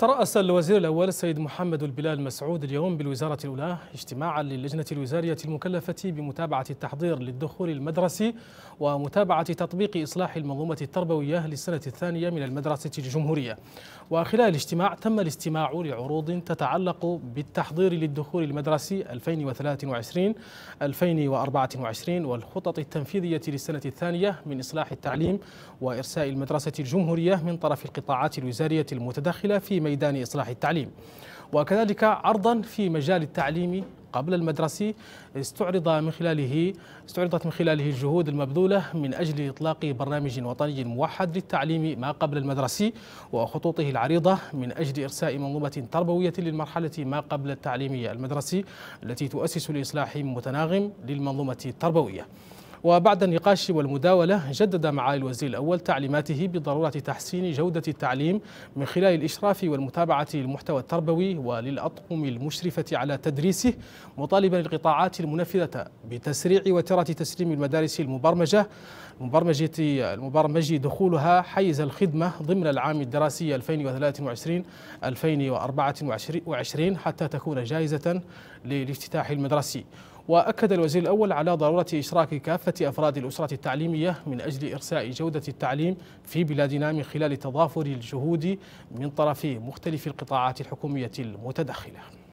ترأس الوزير الأول السيد محمد البلال مسعود اليوم بالوزارة الأولى اجتماعا للجنة الوزارية المكلفة بمتابعة التحضير للدخول المدرسي ومتابعة تطبيق إصلاح المنظومة التربوية للسنة الثانية من المدرسة الجمهورية وخلال الاجتماع تم الاستماع لعروض تتعلق بالتحضير للدخول المدرسي 2023-2024 والخطط التنفيذية للسنة الثانية من إصلاح التعليم وإرساء المدرسة الجمهورية من طرف القطاعات الوزارية المتدخلة في ميدان إصلاح التعليم وكذلك عرضا في مجال التعليم قبل المدرسي استعرض من خلاله استعرضت من خلاله الجهود المبذولة من أجل إطلاق برنامج وطني موحد للتعليم ما قبل المدرسي وخطوطه العريضة من أجل إرساء منظومة تربوية للمرحلة ما قبل التعليم المدرسي التي تؤسس لإصلاح متناغم للمنظومة التربوية وبعد النقاش والمداولة جدد معالي الوزير الأول تعليماته بضرورة تحسين جودة التعليم من خلال الإشراف والمتابعة للمحتوى التربوي وللأطقم المشرفة على تدريسه مطالبا القطاعات المنفذة بتسريع وترة تسليم المدارس المبرمجة مبرمجة المبرمج دخولها حيز الخدمة ضمن العام الدراسي 2023 2024 حتى تكون جاهزة للافتتاح المدرسي وأكد الوزير الأول على ضرورة إشراك كافة أفراد الأسرة التعليمية من أجل إرساء جودة التعليم في بلادنا من خلال تضافر الجهود من طرف مختلف القطاعات الحكومية المتدخلة